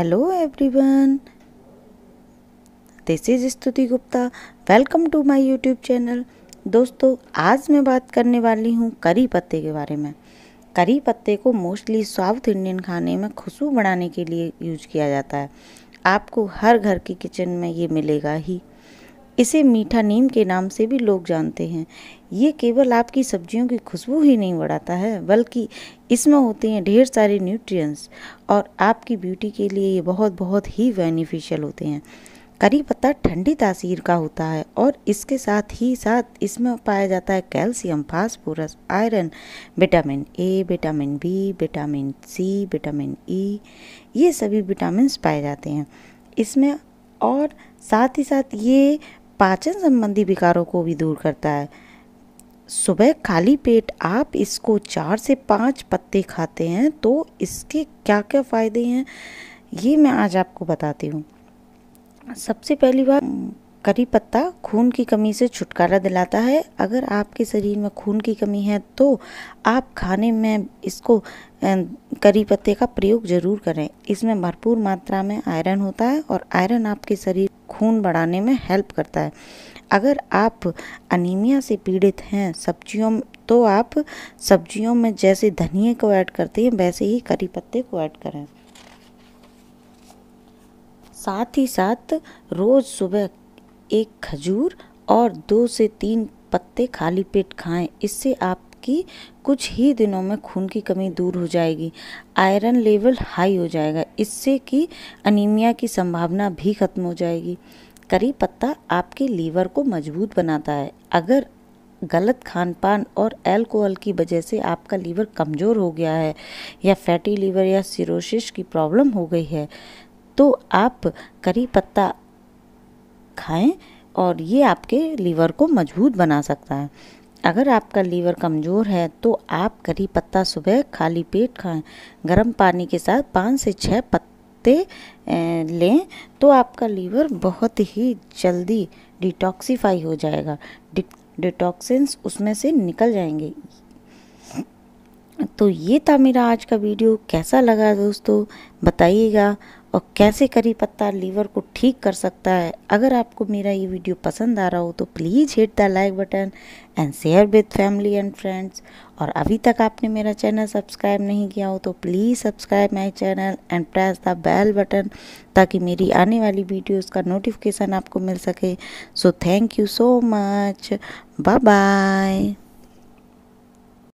hello everyone this is Stuti Gupta welcome to my YouTube channel दोस्तों आज मैं बात करने वाली हूँ करी पत्ते के बारे में करी पत्ते को मोस्टली साउथ इंडियन खाने में खुशबू बढ़ाने के लिए यूज किया जाता है आपको हर घर की किचन में ये मिलेगा ही इसे मीठा नीम के नाम से भी लोग जानते हैं ये केवल आपकी सब्जियों की खुशबू ही नहीं बढ़ाता है बल्कि इसमें होते हैं ढेर सारे न्यूट्रिएंट्स और आपकी ब्यूटी के लिए ये बहुत बहुत ही बेनिफिशियल होते हैं करी पत्ता ठंडी तासीर का होता है और इसके साथ ही साथ इसमें पाया जाता है calcium phosphorus iron vitamin A vitamin B vitamin C vitamin E e, ये सभी विटामिन पाए जाते हैं इसमें और साथ ही साथ ये पाचन संबंधी विकारों को भी दूर करता है सुबह खाली पेट आप इसको चार से पाँच पत्ते खाते हैं तो इसके क्या क्या फ़ायदे हैं ये मैं आज आपको बताती हूँ सबसे पहली बात करी पत्ता खून की कमी से छुटकारा दिलाता है अगर आपके शरीर में खून की कमी है तो आप खाने में इसको करी पत्ते का प्रयोग ज़रूर करें इसमें भरपूर मात्रा में आयरन होता है और आयरन आपके शरीर खून बढ़ाने में हेल्प करता है अगर आप अनीमिया से पीड़ित हैं सब्जियों तो आप सब्जियों में जैसे धनिए को ऐड करते हैं वैसे ही करी पत्ते को ऐड करें साथ ही साथ रोज़ सुबह एक खजूर और दो से तीन पत्ते खाली पेट खाएं इससे आप कि कुछ ही दिनों में खून की कमी दूर हो जाएगी आयरन लेवल हाई हो जाएगा इससे कि अनीमिया की संभावना भी खत्म हो जाएगी करी पत्ता आपके लीवर को मजबूत बनाता है अगर गलत खान पान और एल्कोहल की वजह से आपका लीवर कमज़ोर हो गया है या फैटी लीवर या सिरोसिस की प्रॉब्लम हो गई है तो आप करी पत्ता खाएं और ये आपके लीवर को मजबूत बना सकता है अगर आपका लीवर कमज़ोर है तो आप करी पत्ता सुबह खाली पेट खाएं गर्म पानी के साथ पाँच से छः पत्ते लें तो आपका लीवर बहुत ही जल्दी डिटॉक्सीफाई हो जाएगा डि उसमें से निकल जाएंगे तो ये था मेरा आज का वीडियो कैसा लगा दोस्तों बताइएगा और कैसे करी पत्ता लीवर को ठीक कर सकता है अगर आपको मेरा ये वीडियो पसंद आ रहा हो तो please hit the like button and share with family and friends और अभी तक आपने मेरा चैनल सब्सक्राइब नहीं किया हो तो please subscribe my channel and press the bell button ताकि मेरी आने वाली वीडियोज़ का नोटिफिकेशन आपको मिल सके so thank you so much bye